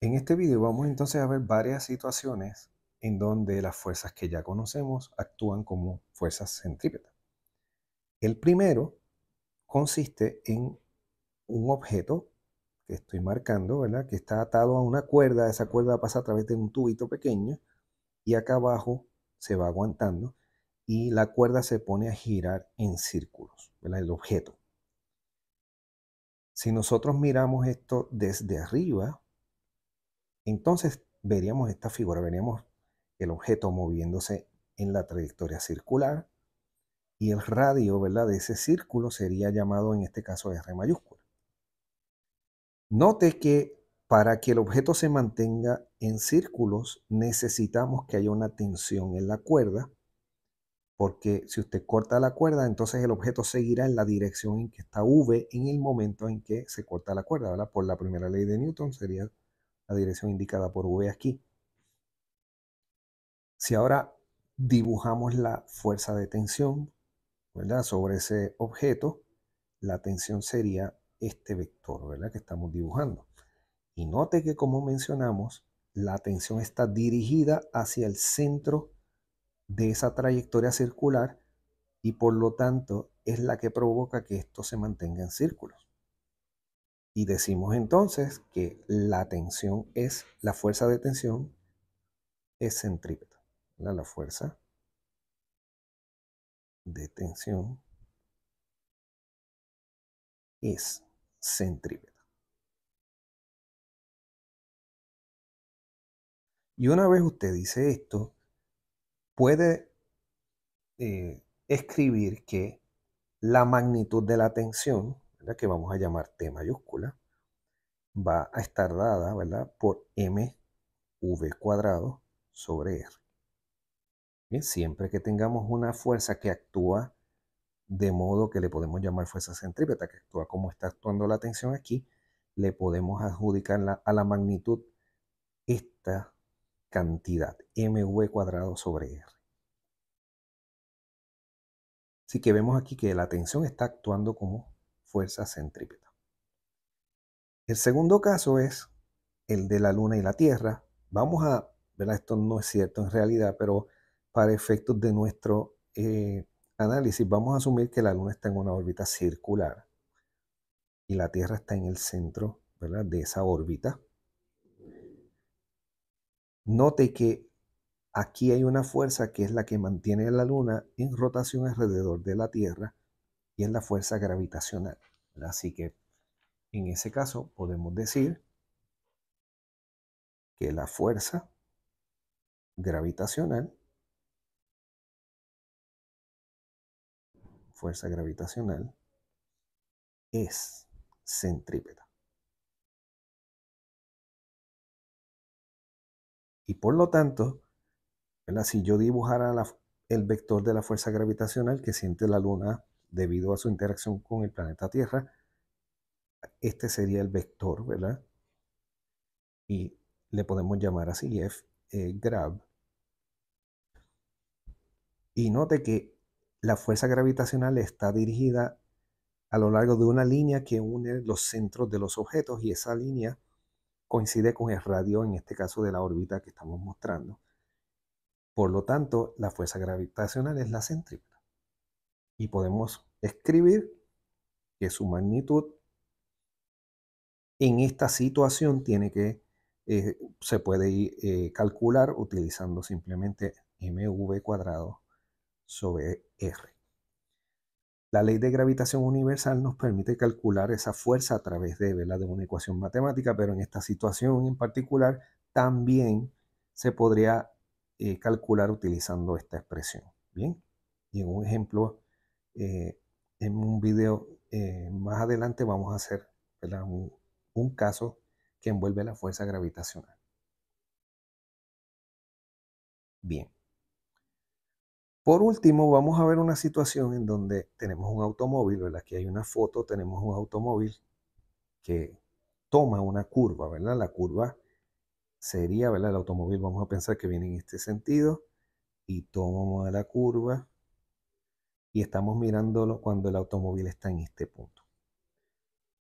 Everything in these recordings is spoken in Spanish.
En este vídeo vamos entonces a ver varias situaciones en donde las fuerzas que ya conocemos actúan como fuerzas centrípetas. El primero consiste en un objeto que estoy marcando, ¿verdad? que está atado a una cuerda, esa cuerda pasa a través de un tubito pequeño y acá abajo se va aguantando y la cuerda se pone a girar en círculos, ¿verdad? el objeto. Si nosotros miramos esto desde arriba, entonces veríamos esta figura, veríamos el objeto moviéndose en la trayectoria circular y el radio ¿verdad? de ese círculo sería llamado en este caso R mayúscula. Note que para que el objeto se mantenga en círculos necesitamos que haya una tensión en la cuerda porque si usted corta la cuerda, entonces el objeto seguirá en la dirección en que está V en el momento en que se corta la cuerda, ¿verdad? Por la primera ley de Newton sería la dirección indicada por V aquí. Si ahora dibujamos la fuerza de tensión sobre ese objeto, la tensión sería este vector ¿verdad? que estamos dibujando. Y note que como mencionamos, la tensión está dirigida hacia el centro de esa trayectoria circular y por lo tanto es la que provoca que esto se mantenga en círculos. Y decimos entonces que la tensión es, la fuerza de tensión es centrípeta. La fuerza de tensión es centrípeta. Y una vez usted dice esto, puede eh, escribir que la magnitud de la tensión que vamos a llamar T mayúscula, va a estar dada ¿verdad? por mv cuadrado sobre R. Bien, siempre que tengamos una fuerza que actúa de modo que le podemos llamar fuerza centrípeta, que actúa como está actuando la tensión aquí, le podemos adjudicar a la magnitud esta cantidad, mv cuadrado sobre r. Así que vemos aquí que la tensión está actuando como fuerza centrípeta. El segundo caso es el de la Luna y la Tierra. Vamos a, ¿verdad? esto no es cierto en realidad, pero para efectos de nuestro eh, análisis vamos a asumir que la Luna está en una órbita circular y la Tierra está en el centro ¿verdad? de esa órbita. Note que aquí hay una fuerza que es la que mantiene a la Luna en rotación alrededor de la Tierra y es la fuerza gravitacional. Así que en ese caso podemos decir que la fuerza gravitacional, fuerza gravitacional es centrípeta. Y por lo tanto, si yo dibujara el vector de la fuerza gravitacional que siente la luna debido a su interacción con el planeta Tierra, este sería el vector, ¿verdad? Y le podemos llamar así F eh, grab. Y note que la fuerza gravitacional está dirigida a lo largo de una línea que une los centros de los objetos y esa línea coincide con el radio, en este caso de la órbita que estamos mostrando. Por lo tanto, la fuerza gravitacional es la céntrica y podemos escribir que su magnitud en esta situación tiene que, eh, se puede eh, calcular utilizando simplemente mv cuadrado sobre r. La ley de gravitación universal nos permite calcular esa fuerza a través de, de una ecuación matemática, pero en esta situación en particular también se podría eh, calcular utilizando esta expresión. Bien, y en un ejemplo eh, en un video eh, más adelante vamos a hacer un, caso que envuelve la fuerza gravitacional. Bien. Por último, vamos a ver una situación en donde tenemos un automóvil, ¿verdad? Aquí hay una foto, tenemos un automóvil que toma una curva, ¿verdad? La curva sería, ¿verdad? El automóvil, vamos a pensar que viene en este sentido y toma la curva y estamos mirándolo cuando el automóvil está en este punto.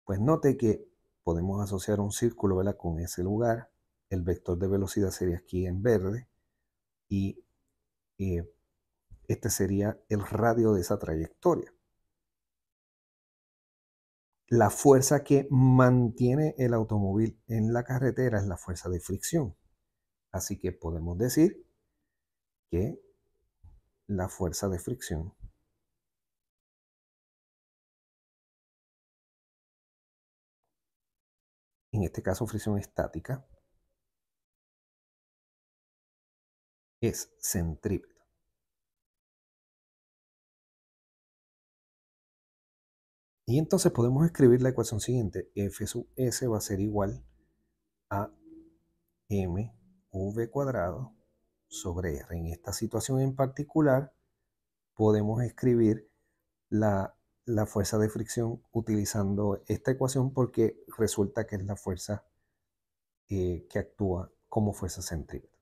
Pues note que podemos asociar un círculo con ese lugar. El vector de velocidad sería aquí en verde y eh, este sería el radio de esa trayectoria. La fuerza que mantiene el automóvil en la carretera es la fuerza de fricción. Así que podemos decir que la fuerza de fricción en este caso fricción estática, es centrípeta. Y entonces podemos escribir la ecuación siguiente. F sub S va a ser igual a m v cuadrado sobre R. En esta situación en particular podemos escribir la la fuerza de fricción utilizando esta ecuación porque resulta que es la fuerza eh, que actúa como fuerza centrípeta.